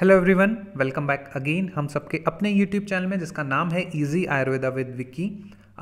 hello everyone welcome back again हम सबके अपने यूट्यूब चैनल में जिसका नाम है इजी आयुर्वेदा विद विक्की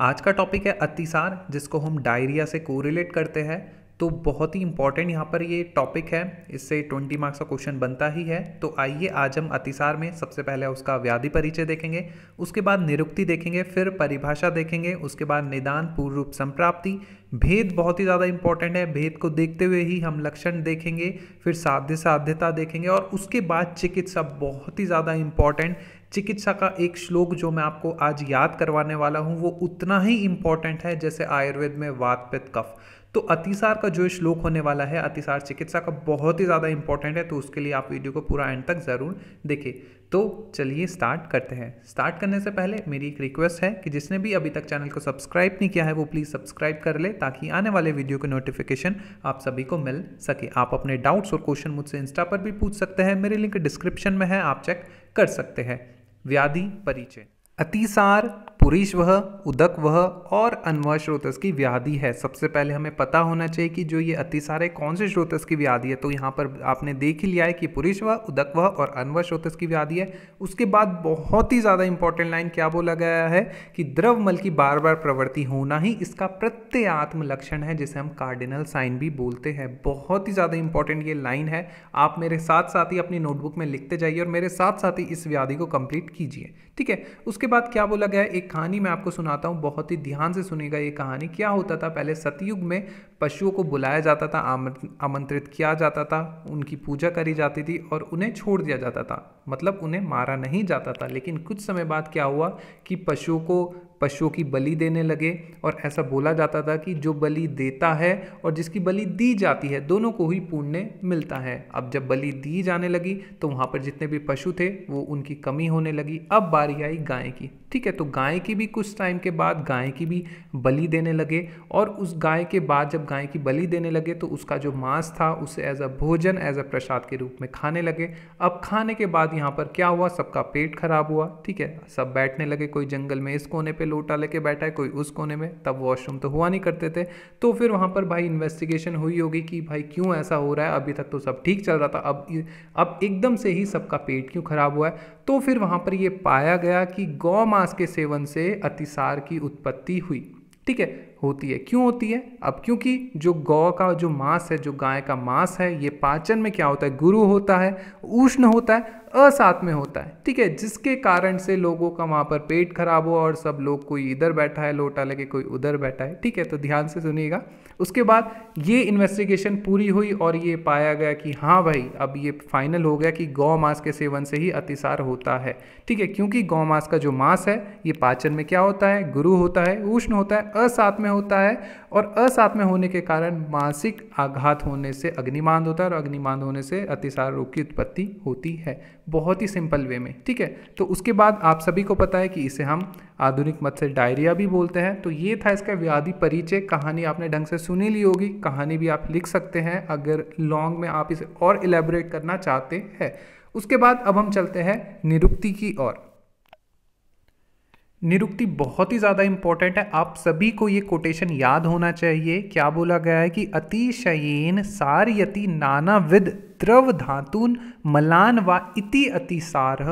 आज का टॉपिक है अतिसार जिसको हम डायरिया से कोरिलेट करते हैं तो बहुत ही इंपॉर्टेंट यहाँ पर ये टॉपिक है इससे 20 मार्क्स का क्वेश्चन बनता ही है तो आइए आज हम अतिसार में सबसे पहले उसका व्याधि परिचय देखेंगे उसके बाद निरुक्ति देखेंगे फिर परिभाषा देखेंगे उसके बाद निदान पूर्ण रूप संप्राप्ति भेद बहुत ही ज़्यादा इंपॉर्टेंट है भेद को देखते हुए ही हम लक्षण देखेंगे फिर साध्य साध्यता देखेंगे और उसके बाद चिकित्सा बहुत ही ज़्यादा इंपॉर्टेंट चिकित्सा का एक श्लोक जो मैं आपको आज याद करवाने वाला हूँ वो उतना ही इम्पॉर्टेंट है जैसे आयुर्वेद में वात पित्त कफ तो अतिसार का जो श्लोक होने वाला है अतिसार चिकित्सा का बहुत ही ज़्यादा इंपॉर्टेंट है तो उसके लिए आप वीडियो को पूरा एंड तक ज़रूर देखें तो चलिए स्टार्ट करते हैं स्टार्ट करने से पहले मेरी एक रिक्वेस्ट है कि जिसने भी अभी तक चैनल को सब्सक्राइब नहीं किया है वो प्लीज़ सब्सक्राइब कर ले ताकि आने वाले वीडियो के नोटिफिकेशन आप सभी को मिल सके आप अपने डाउट्स और क्वेश्चन मुझसे इंस्टा पर भी पूछ सकते हैं मेरे लिंक डिस्क्रिप्शन में है आप चेक कर सकते हैं व्याधि परिचय अतिसार पुरुष वह उदक वह और अनवय श्रोतस की व्याधि है सबसे पहले हमें पता होना चाहिए कि जो ये अतिसार है कौन से श्रोतस की व्याधि है तो यहाँ पर आपने देख ही लिया है कि पुरुष वह उदक वह और अनवय श्रोतस की व्याधि है उसके बाद बहुत ही ज़्यादा इंपॉर्टेंट लाइन क्या बोला गया है कि द्रव मल की बार बार प्रवृत्ति होना ही इसका प्रत्ययात्म लक्षण है जिसे हम कार्डिनल साइन भी बोलते हैं बहुत ही ज़्यादा इंपॉर्टेंट ये लाइन है आप मेरे साथ साथ ही अपनी नोटबुक में लिखते जाइए और मेरे साथ साथ ही इस व्याधि को कंप्लीट कीजिए ठीक है उसके बाद क्या बोला गया है एक कहानी मैं आपको सुनाता हूँ बहुत ही ध्यान से सुनेगा ये कहानी क्या होता था पहले सतयुग में पशुओं को बुलाया जाता था आमंत्रित किया जाता था उनकी पूजा करी जाती थी और उन्हें छोड़ दिया जाता था मतलब उन्हें मारा नहीं जाता था लेकिन कुछ समय बाद क्या हुआ कि पशुओं को पशुओं की बलि देने लगे और ऐसा बोला जाता था कि जो बलि देता है और जिसकी बलि दी जाती है दोनों को ही पुण्य मिलता है अब जब बलि दी जाने लगी तो वहाँ पर जितने भी पशु थे वो उनकी कमी होने लगी अब बारी आई गाय की ठीक है तो गाय की भी कुछ टाइम के बाद गाय की भी बलि देने लगे और उस गाय के बाद जब गाय की बलि देने लगे तो उसका जो मांस था उसे एज अ भोजन एज अ प्रसाद के रूप में खाने लगे अब खाने के बाद यहाँ पर क्या हुआ सबका पेट खराब हुआ ठीक है सब बैठने लगे कोई जंगल में इस कोने पर लोटा लेके बैठा है कोई उस कोने में तब वॉशरूम तो हुआ नहीं करते थे तो फिर वहाँ पर भाई इन्वेस्टिगेशन हुई होगी कि भाई क्यों ऐसा हो रहा है अभी तक तो सब ठीक चल रहा था अब अब एकदम से ही सबका पेट क्यों खराब हुआ है तो फिर वहाँ पर ये पाया गया कि गौ मांस के सेवन से अतिसार की उत्पत्ति हुई ठीक है होती है क्यों होती है अब क्योंकि जो गौ का जो मांस है जो गाय का मांस है ये पाचन में क्या होता है गुरु होता है उष्ण होता है अ साथ में होता है ठीक है जिसके कारण से लोगों का वहाँ पर पेट खराब हो और सब लोग कोई इधर बैठा है लोटा लगे कोई उधर बैठा है ठीक है तो ध्यान से सुनिएगा उसके बाद ये इन्वेस्टिगेशन पूरी हुई और ये पाया गया कि हाँ भाई अब ये फाइनल हो गया कि गौ मांस के सेवन से ही अतिसार होता है ठीक है क्योंकि गौ मांस का जो मांस है ये पाचन में क्या होता है गुरु होता है उष्ण होता है असाथ में होता है और असाथ में होने के कारण मानसिक आघात होने से अग्निमान होता है और अग्निमान होने से अतिसार रोग की उत्पत्ति होती है बहुत ही सिंपल वे में ठीक है तो उसके बाद आप सभी को पता है कि इसे हम आधुनिक मत से डायरिया भी बोलते हैं तो ये था इसका व्याधि परिचय कहानी आपने ढंग से सुनी ली होगी कहानी भी आप लिख सकते हैं अगर लॉन्ग में आप इसे और इलेबोरेट करना चाहते हैं उसके बाद अब हम चलते हैं निरुक्ति की ओर निरुक्ति बहुत ही ज़्यादा इंपॉर्टेंट है आप सभी को ये कोटेशन याद होना चाहिए क्या बोला गया है कि अतिशयन सारयति नानाविद द्रव धातुन मलान व इति अतिसार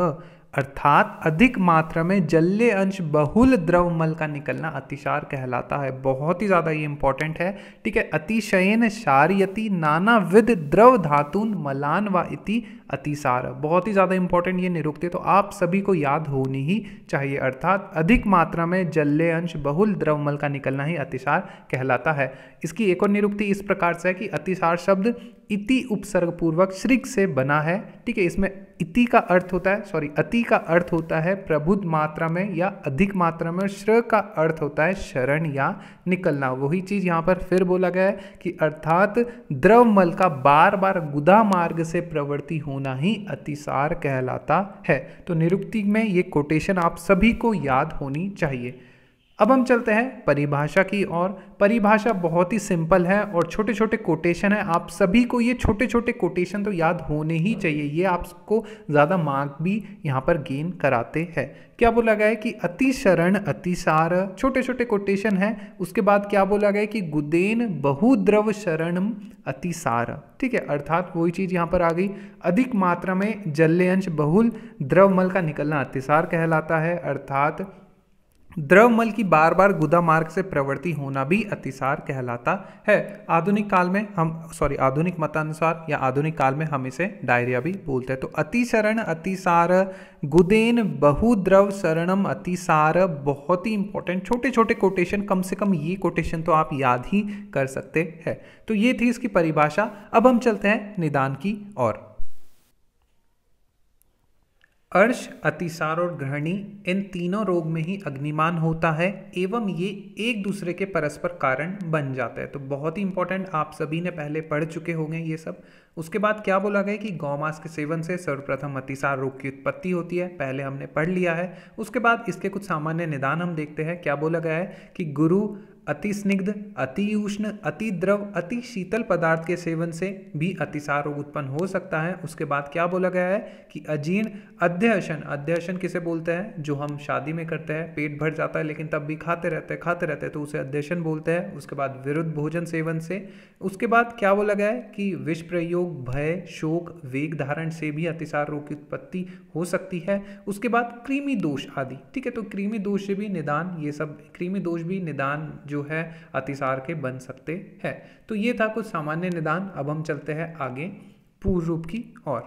अर्थात अधिक मात्रा में जल्ले अंश बहुल द्रवमल का निकलना अतिशार कहलाता है बहुत ही ज़्यादा ये इंपॉर्टेंट है ठीक है अतिशयन शारयति नानाविध द्रव धातुन मलान व इति अतिसार बहुत ही ज़्यादा इंपॉर्टेंट ये निरुक्ति तो आप सभी को याद होनी ही चाहिए अर्थात अधिक मात्रा में जल्ले अंश बहुल द्रवमल का निकलना ही अतिसार कहलाता है इसकी एक और निरुक्ति इस प्रकार से है कि अतिसार शब्द इति उपसर्गपूर्वक श्रिक से बना है ठीक है इसमें इति का अर्थ होता है सॉरी अति का अर्थ होता है प्रबुद्ध मात्रा में या अधिक मात्रा में श्र का अर्थ होता है शरण या निकलना वही चीज़ यहाँ पर फिर बोला गया है कि अर्थात द्रवमल का बार बार गुदा मार्ग से प्रवृत्ति होना ही अतिसार कहलाता है तो निरुक्ति में ये कोटेशन आप सभी को याद होनी चाहिए अब हम चलते हैं परिभाषा की और परिभाषा बहुत ही सिंपल है और छोटे छोटे कोटेशन है आप सभी को ये छोटे छोटे कोटेशन तो याद होने ही चाहिए ये आपको ज़्यादा मार्क भी यहाँ पर गेन कराते हैं क्या बोला गया है कि अतिशरण अतिसार छोटे छोटे कोटेशन है उसके बाद क्या बोला गया है कि गुदेन बहुद्रव शरण अतिसार ठीक है अर्थात वही चीज़ यहाँ पर आ गई अधिक मात्रा में जल्यंश अंश बहुल द्रवमल का निकलना अतिसार कहलाता है अर्थात द्रव मल की बार बार गुदा मार्ग से प्रवृत्ति होना भी अतिसार कहलाता है आधुनिक काल में हम सॉरी आधुनिक मतानुसार या आधुनिक काल में हम इसे डायरिया भी बोलते हैं तो अतिसरण अतिसार गुदेन बहुद्रव शरणम अतिसार बहुत ही इंपॉर्टेंट छोटे छोटे कोटेशन कम से कम ये कोटेशन तो आप याद ही कर सकते हैं तो ये थी इसकी परिभाषा अब हम चलते हैं निदान की ओर अर्श अतिसार और ग्रहणी इन तीनों रोग में ही अग्निमान होता है एवं ये एक दूसरे के परस्पर कारण बन जाते हैं तो बहुत ही इंपॉर्टेंट आप सभी ने पहले पढ़ चुके होंगे ये सब उसके बाद क्या बोला गया कि गौमास के सेवन से सर्वप्रथम अतिसार रोग की उत्पत्ति होती है पहले हमने पढ़ लिया है उसके बाद इसके कुछ सामान्य निदान हम देखते हैं क्या बोला गया है कि गुरु अति स्निग्ध अति उष्ण अति द्रव अति शीतल पदार्थ के सेवन से भी अतिसार रोग उत्पन्न हो सकता है उसके बाद क्या बोला गया है कि अजीर्ण अध्यसन अध्यसन किसे बोलते हैं जो हम शादी में करते हैं पेट भर जाता है लेकिन तब भी खाते रहते हैं खाते रहते हैं तो उसे अध्यसन बोलते हैं उसके बाद विरुद्ध भोजन सेवन से उसके बाद क्या बोला गया है कि विष प्रयोग भय शोक वेग धारण से भी अतिसार रोग की उत्पत्ति हो सकती है उसके बाद कृमि दोष आदि ठीक है तो कृमि दोष से भी निदान ये सब कृमि दोष भी निदान जो जो है अतिसार के बन सकते हैं तो ये था कुछ सामान्य निदान अब हम चलते हैं आगे पूर्व रूप की ओर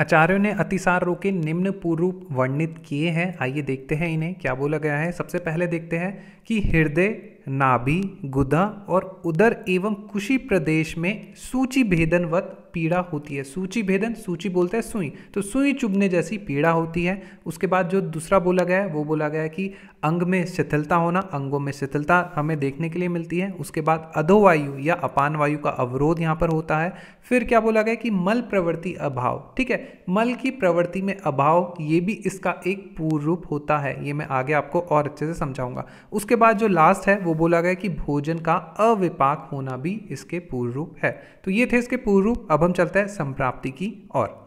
आचार्यों ने अतिसार रोग के निम्न पूर्व वर्णित किए हैं आइए देखते हैं इन्हें क्या बोला गया है सबसे पहले देखते हैं कि हृदय नाभि गुदा और उदर एवं कुशी प्रदेश में सूची भेदनवत पीड़ा होती है सूची भेदन सूची बोलते हैं सुई तो सुई चुभने जैसी पीड़ा होती है उसके बाद जो दूसरा बोला गया है वो बोला गया है कि अंग में शिथिलता होना अंगों में शिथिलता हमें देखने के लिए मिलती है उसके बाद अधोवायु या अपान वायु का अवरोध यहाँ पर होता है फिर क्या बोला गया कि मल प्रवृत्ति अभाव ठीक है मल की प्रवृत्ति में अभाव ये भी इसका एक पूर्व रूप होता है ये मैं आगे आपको और अच्छे से समझाऊंगा उसके बाद जो लास्ट है वो बोला गया कि भोजन का अविपाक होना भी इसके पूर्व रूप है तो ये थे इसके पूर्व रूप अब हम चलते हैं संप्राप्ति की और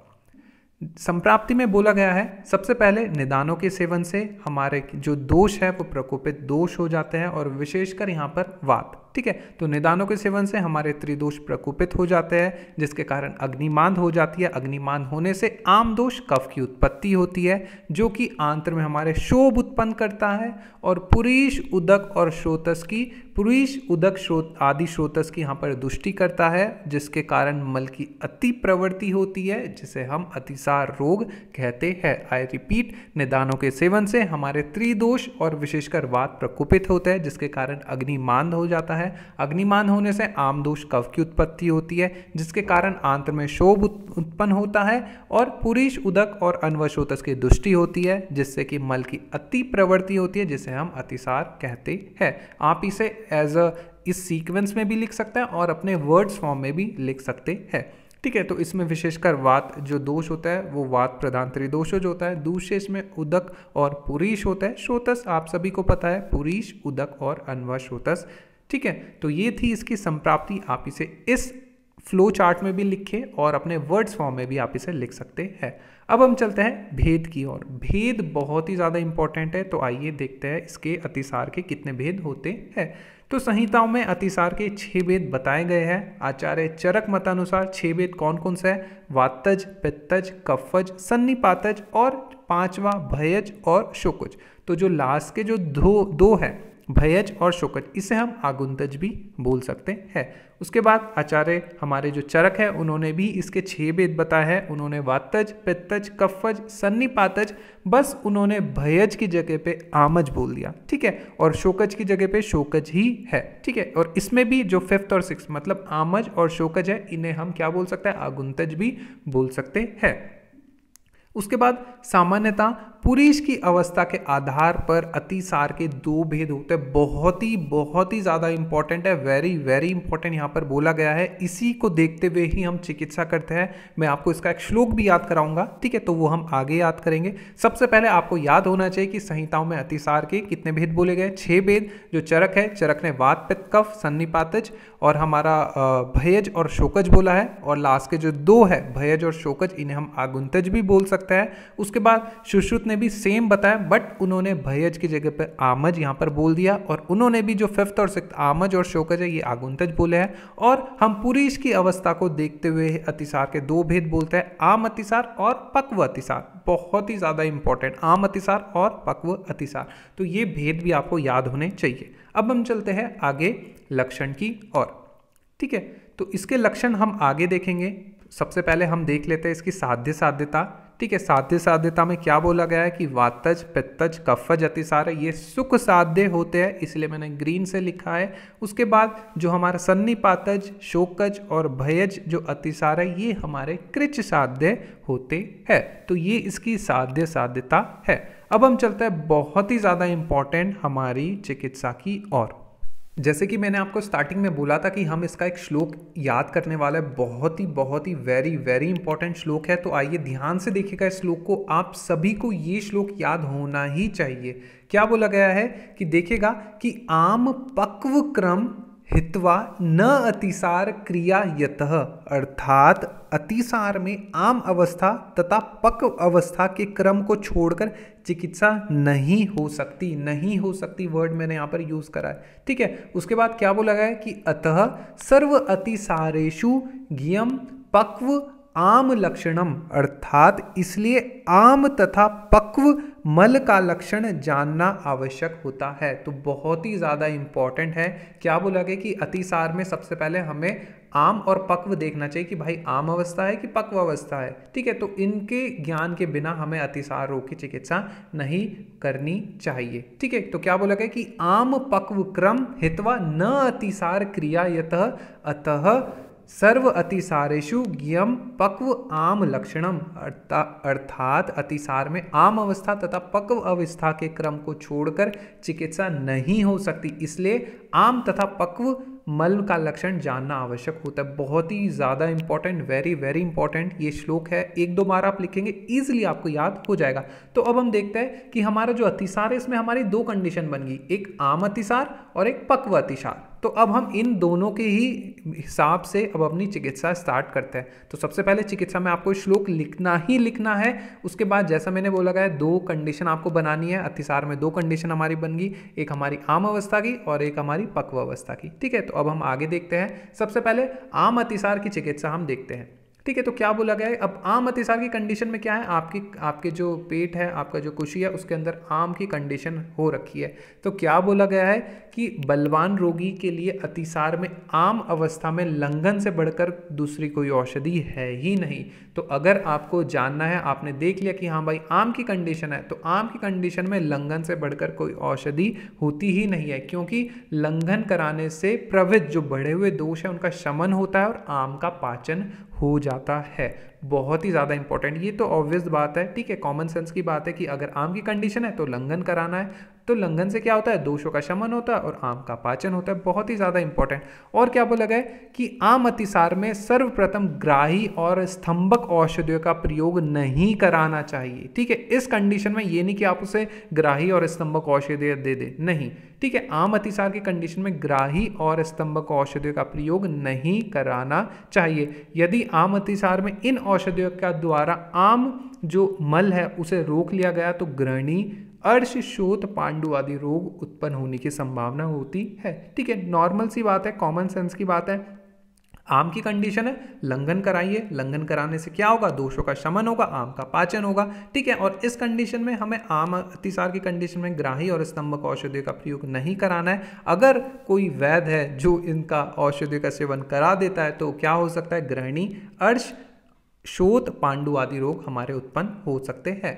संप्राप्ति में बोला गया है सबसे पहले निदानों के सेवन से हमारे जो दोष है वो प्रकोपित दोष हो जाते हैं और विशेषकर यहाँ पर वात ठीक है तो निदानों के सेवन से हमारे त्रिदोष प्रकोपित हो जाते हैं जिसके कारण अग्निमान हो जाती है अग्निमान होने से आम दोष कफ की उत्पत्ति होती है जो कि आंत्र में हमारे शोभ उत्पन्न करता है और पुरीश उदक और श्रोतस की पुरुष उदक श्रोत आदि श्रोतस की यहाँ पर दुष्टि करता है जिसके कारण मल की अति प्रवृत्ति होती है जिसे हम अतिसार रोग कहते हैं आई रिपीट निदानों के सेवन से हमारे त्रिदोष और विशेषकर वात प्रकोपित होते हैं जिसके कारण अग्निमांद हो जाता है अग्निमांद होने से आम दोष कव की उत्पत्ति होती है जिसके कारण आंत्र में शोभ उत्पन्न होता है और पुरुष उदक और अन्व श्रोतस की दुष्टि होती है जिससे कि मल की अति प्रवृत्ति होती है जिसे हम अतिसार कहते हैं आप इसे एज अ इस सीक्वेंस में भी लिख सकते हैं और अपने वर्ड्स फॉर्म में भी लिख सकते हैं ठीक है तो इसमें विशेषकर वात जो दोष होता है वो वात प्रधान जो होता है दूसरे इसमें उदक और पुरीश होता है श्रोतस आप सभी को पता है पुरीश उदक और अनव श्रोतस ठीक है तो ये थी इसकी संप्राप्ति आप इसे इस फ्लो चार्ट में भी लिखें और अपने वर्ड्स फॉर्म में भी आप इसे लिख सकते हैं अब हम चलते हैं भेद की ओर भेद बहुत ही ज़्यादा इंपॉर्टेंट है तो आइए देखते हैं इसके अतिसार के कितने भेद होते हैं तो संहिताओं में अतिसार के छह भेद बताए गए हैं आचार्य चरक मतानुसार छह भेद कौन कौन से है वातज पित्तज कफज सन्निपातज और पांचवा भयज और शोकज तो जो लास्ट के जो दो दो है भयज और शोकज इसे हम आगुंतज भी बोल सकते हैं उसके बाद आचार्य हमारे जो चरक है उन्होंने भी इसके छह भेद बताए हैं उन्होंने वातज पित्तज कफज सन्निपातज बस उन्होंने भयज की जगह पे आमज बोल दिया ठीक है और शोकज की जगह पे शोकज ही है ठीक है और इसमें भी जो फिफ्थ और सिक्स मतलब आमज और शोकज है इन्हें हम क्या बोल सकते हैं आगुंतज भी बोल सकते हैं उसके बाद सामान्यतः पुरुष की अवस्था के आधार पर अतिसार के दो भेद होते हैं बहुत ही बहुत ही ज़्यादा इंपॉर्टेंट है वेरी वेरी इंपॉर्टेंट यहाँ पर बोला गया है इसी को देखते हुए ही हम चिकित्सा करते हैं मैं आपको इसका एक श्लोक भी याद कराऊंगा ठीक है तो वो हम आगे याद करेंगे सबसे पहले आपको याद होना चाहिए कि संहिताओं में अतिसार के कितने भेद बोले गए छः भेद जो चरक है चरक ने वात पित्त कफ सन्निपातज और हमारा भयज और शोकज बोला है और लास्ट के जो दो है भयज और शोकज इन्हें हम आगुंतज भी बोल सकते हैं उसके बाद सुश्रुत ने भी सेम बताया बट उन्होंने भयज की जगह पर आमज यहाँ पर बोल दिया और उन्होंने भी जो फिफ्थ और सिक्स आमज और शोकज है ये आगुंतज बोले हैं और हम पुरीश की अवस्था को देखते हुए अतिसार के दो भेद बोलते हैं आम अतिसार और पक्व अतिसार बहुत ही ज़्यादा इंपॉर्टेंट आम अतिसार और पक्व अतिसार तो ये भेद भी आपको याद होने चाहिए अब हम चलते हैं आगे लक्षण की और ठीक है तो इसके लक्षण हम आगे देखेंगे सबसे पहले हम देख लेते हैं इसकी साध्य साध्यता ठीक है साध्य साध्यता में क्या बोला गया है कि वातज पित्तज कफज अतिसार ये सुख साध्य होते हैं इसलिए मैंने ग्रीन से लिखा है उसके बाद जो हमारा सन्निपातज शोकज और भयज जो अतिसार है ये हमारे कृच साध्य होते हैं तो ये इसकी साध्य साध्यता है अब हम चलते हैं बहुत ही ज़्यादा इम्पॉर्टेंट हमारी चिकित्सा की ओर जैसे कि मैंने आपको स्टार्टिंग में बोला था कि हम इसका एक श्लोक याद करने वाला है बहुत ही बहुत ही वेरी वेरी इंपॉर्टेंट श्लोक है तो आइए ध्यान से देखिएगा इस श्लोक को आप सभी को ये श्लोक याद होना ही चाहिए क्या बोला गया है कि देखिएगा कि आम पक्व क्रम हितवा न अतिसार क्रिया यत अर्थात अतिसार में आम अवस्था तथा पक्व अवस्था के क्रम को छोड़कर चिकित्सा नहीं हो सकती नहीं हो सकती वर्ड मैंने यहाँ पर यूज़ करा है ठीक है उसके बाद क्या बोला गया है कि अतः सर्व अतिसारेशु गियम पक्व आम लक्षणम अर्थात इसलिए आम तथा पक्व मल का लक्षण जानना आवश्यक होता है तो बहुत ही ज़्यादा इम्पॉर्टेंट है क्या बोला गया कि अतिसार में सबसे पहले हमें आम और पक्व देखना चाहिए कि भाई आम अवस्था है कि पक्व अवस्था है ठीक है तो इनके ज्ञान के बिना हमें अतिसार रोग की चिकित्सा नहीं करनी चाहिए ठीक है तो क्या बोला गया कि आम पक्व क्रम हितवा न अतिसार क्रिया यत अतः सर्व अतिसारेशु गियम पक्व आम लक्षणम अर्था, अर्थात अतिसार में आम अवस्था तथा पक्व अवस्था के क्रम को छोड़कर चिकित्सा नहीं हो सकती इसलिए आम तथा पक्व मल का लक्षण जानना आवश्यक होता है बहुत ही ज़्यादा इंपॉर्टेंट वेरी वेरी इंपॉर्टेंट ये श्लोक है एक दो बार आप लिखेंगे ईजिली आपको याद हो जाएगा तो अब हम देखते हैं कि हमारा जो अतिसार है इसमें हमारी दो कंडीशन बन गई एक आम अतिसार और एक पक्व अतिसार तो अब हम इन दोनों के ही हिसाब से अब अपनी चिकित्सा स्टार्ट करते हैं तो सबसे पहले चिकित्सा में आपको श्लोक लिखना ही लिखना है उसके बाद जैसा मैंने बोला गया दो कंडीशन आपको बनानी है अतिसार में दो कंडीशन हमारी बन गई एक हमारी आम अवस्था की और एक हमारी पक्व अवस्था की ठीक है तो अब हम आगे देखते हैं सबसे पहले आम अतिसार की चिकित्सा हम देखते हैं ठीक है तो क्या बोला गया है अब आम अतिसार की कंडीशन में क्या है आपकी आपके जो पेट है आपका जो कुशी है उसके अंदर आम की कंडीशन हो रखी है तो क्या बोला गया है कि बलवान रोगी के लिए अतिसार में आम अवस्था में लंघन से बढ़कर दूसरी कोई औषधि है ही नहीं तो अगर आपको जानना है आपने देख लिया कि हाँ भाई आम की कंडीशन है तो आम की कंडीशन में लंघन से बढ़कर कोई औषधि होती ही नहीं है क्योंकि लंघन कराने से प्रवृत्त जो बढ़े हुए दोष है उनका शमन होता है और आम का पाचन हो जाता है बहुत ही ज़्यादा इंपॉर्टेंट ये तो ऑब्वियस बात है ठीक है कॉमन सेंस की बात है कि अगर आम की कंडीशन है तो लंघन कराना है तो लंघन से क्या होता है दोषों का शमन होता है और आम का पाचन होता है बहुत ही ज़्यादा इंपॉर्टेंट और क्या बोला गया कि आम अतिसार में सर्वप्रथम ग्राही और स्तंभक औषधियों का प्रयोग नहीं कराना चाहिए ठीक है इस कंडीशन में ये नहीं कि आप उसे ग्राही और स्तंभक औषधियाँ दे दे नहीं ठीक है आम अतिसार की कंडीशन में ग्राही और स्तंभक औषधियों का प्रयोग नहीं कराना चाहिए यदि आम अतिसार में इन औषधियों का द्वारा आम जो मल है उसे रोक लिया गया तो ग्रहणी अर्श शोत पांडु आदि रोग उत्पन्न होने की संभावना होती है ठीक है नॉर्मल सी बात है कॉमन सेंस की बात है आम की कंडीशन है लंघन कराइए लंघन कराने से क्या होगा दोषों का शमन होगा आम का पाचन होगा ठीक है और इस कंडीशन में हमें आम अतिसार की कंडीशन में ग्राही और स्तंभक औषधियों का प्रयोग नहीं कराना है अगर कोई वैध है जो इनका औषधियों का सेवन करा देता है तो क्या हो सकता है ग्रहणी अर्श शोत पांडु आदि रोग हमारे उत्पन्न हो सकते हैं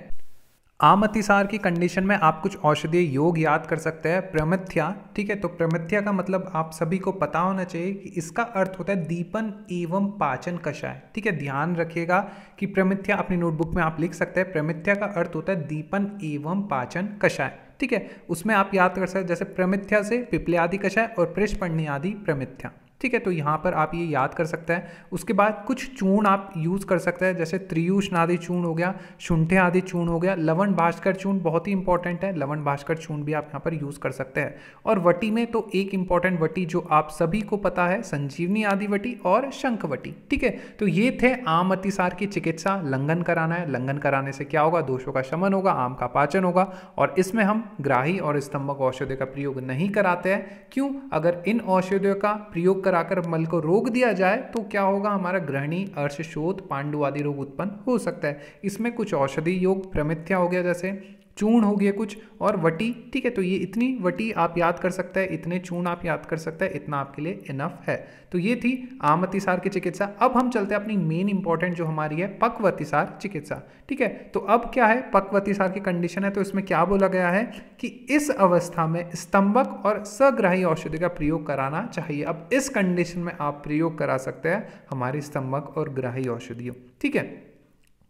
आम अतिसार की कंडीशन में आप कुछ औषधीय योग याद कर सकते हैं प्रमिथ्या ठीक है तो प्रमिथ्या का मतलब आप सभी को पता होना चाहिए कि इसका अर्थ होता है दीपन एवं पाचन कषाय ठीक है ध्यान रखिएगा कि प्रमिथ्या अपनी नोटबुक में आप लिख सकते हैं प्रमिथ्या का अर्थ होता है दीपन एवं पाचन कषाय ठीक है उसमें आप याद कर सकते हैं जैसे प्रमिथ्या से पिपले आदि कषाय और पढ़नी आदि प्रमिथ्या ठीक है तो यहाँ पर आप ये याद कर सकते हैं उसके बाद कुछ चूर्ण आप यूज़ कर सकते हैं जैसे त्रियूष्ण आदि चूर्ण हो गया शुंठे आदि चूर्ण हो गया लवन भास्कर चूर्ण बहुत ही इंपॉर्टेंट है लवन भास्कर चूर्ण भी आप यहाँ पर यूज़ कर सकते हैं और वटी में तो एक इंपॉर्टेंट वटी जो आप सभी को पता है संजीवनी आदि वटी और शंखवटी ठीक है तो ये थे आम अतिसार की चिकित्सा लंघन कराना है लंघन कराने से क्या होगा दोषों का शमन होगा आम का पाचन होगा और इसमें हम ग्राही और स्तंभक औषधि का प्रयोग नहीं कराते हैं क्यों अगर इन औषधियों का प्रयोग होकर आकर मल को रोक दिया जाए तो क्या होगा हमारा ग्रहणी अर्शशोध पांडु आदि रोग उत्पन्न हो सकता है इसमें कुछ औषधि योग प्रमिथ्या हो गया जैसे चूर्ण हो गया कुछ और वटी ठीक है तो ये इतनी वटी आप याद कर सकते हैं इतने चूर्ण आप याद कर सकते हैं इतना आपके लिए इनफ है तो ये थी अतिसार की चिकित्सा अब हम चलते हैं अपनी मेन इंपॉर्टेंट जो हमारी है पकवतिसार चिकित्सा ठीक है तो अब क्या है पकवतिसार की कंडीशन है तो इसमें क्या बोला गया है कि इस अवस्था में स्तंभक और सग्राही औषधि का प्रयोग कराना चाहिए अब इस कंडीशन में आप प्रयोग करा सकते हैं हमारी स्तंभक और ग्राही औषधियों ठीक है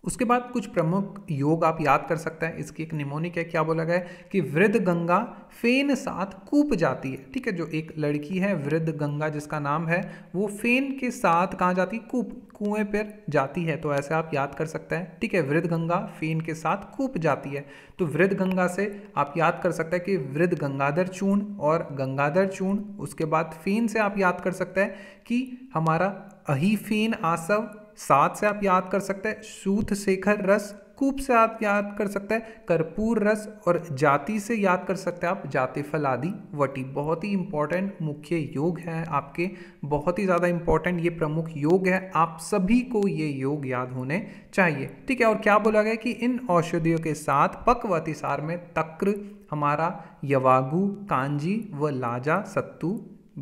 उसके बाद कुछ प्रमुख योग आप याद कर सकते हैं इसकी एक निमोनिक है क्या बोला गया है कि वृद्ध गंगा फेन साथ कूप जाती है ठीक है जो एक लड़की है वृद्ध गंगा जिसका नाम है वो फेन के साथ कहाँ जाती है कूप कुएं पर जाती है तो ऐसे आप याद कर सकते हैं ठीक है वृद्ध गंगा फेन के साथ कूप जाती है तो वृद्ध गंगा से आप याद कर सकते हैं कि वृद्ध गंगाधर चूर्ण और गंगाधर चूर्ण उसके बाद फेन से आप याद कर सकते हैं कि हमारा अही फेन आसव सात से आप याद कर सकते हैं सूथ शेखर रस कूप से आप याद कर सकते हैं कर्पूर रस और जाति से याद कर सकते हैं आप जाति फल आदि वटी बहुत ही इंपॉर्टेंट मुख्य योग है आपके बहुत ही ज़्यादा इंपॉर्टेंट ये प्रमुख योग है आप सभी को ये योग याद होने चाहिए ठीक है और क्या बोला गया कि इन औषधियों के साथ पक्व अतिसार में तक्र हमारा यवागु कांजी व लाजा सत्तू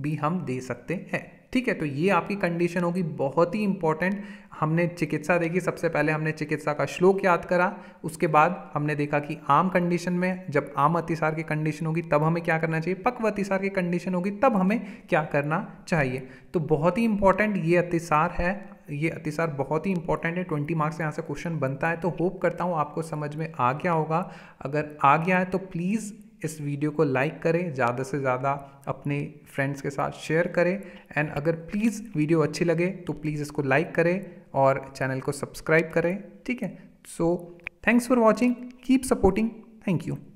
भी हम दे सकते हैं ठीक है तो ये आपकी कंडीशन होगी बहुत ही इंपॉर्टेंट हमने चिकित्सा देखी सबसे पहले हमने चिकित्सा का श्लोक याद करा उसके बाद हमने देखा कि आम कंडीशन में जब आम अतिसार की कंडीशन होगी तब हमें क्या करना चाहिए पक्व अतिसार की कंडीशन होगी तब हमें क्या करना चाहिए तो बहुत ही इंपॉर्टेंट ये अतिसार है ये अतिसार बहुत ही इंपॉर्टेंट है ट्वेंटी मार्क्स यहाँ से क्वेश्चन बनता है तो होप करता हूँ आपको समझ में आ गया होगा अगर आ गया है तो प्लीज़ इस वीडियो को लाइक करें ज़्यादा से ज़्यादा अपने फ्रेंड्स के साथ शेयर करें एंड अगर प्लीज़ वीडियो अच्छी लगे तो प्लीज़ इसको लाइक करें और चैनल को सब्सक्राइब करें ठीक है so thanks for watching keep supporting thank you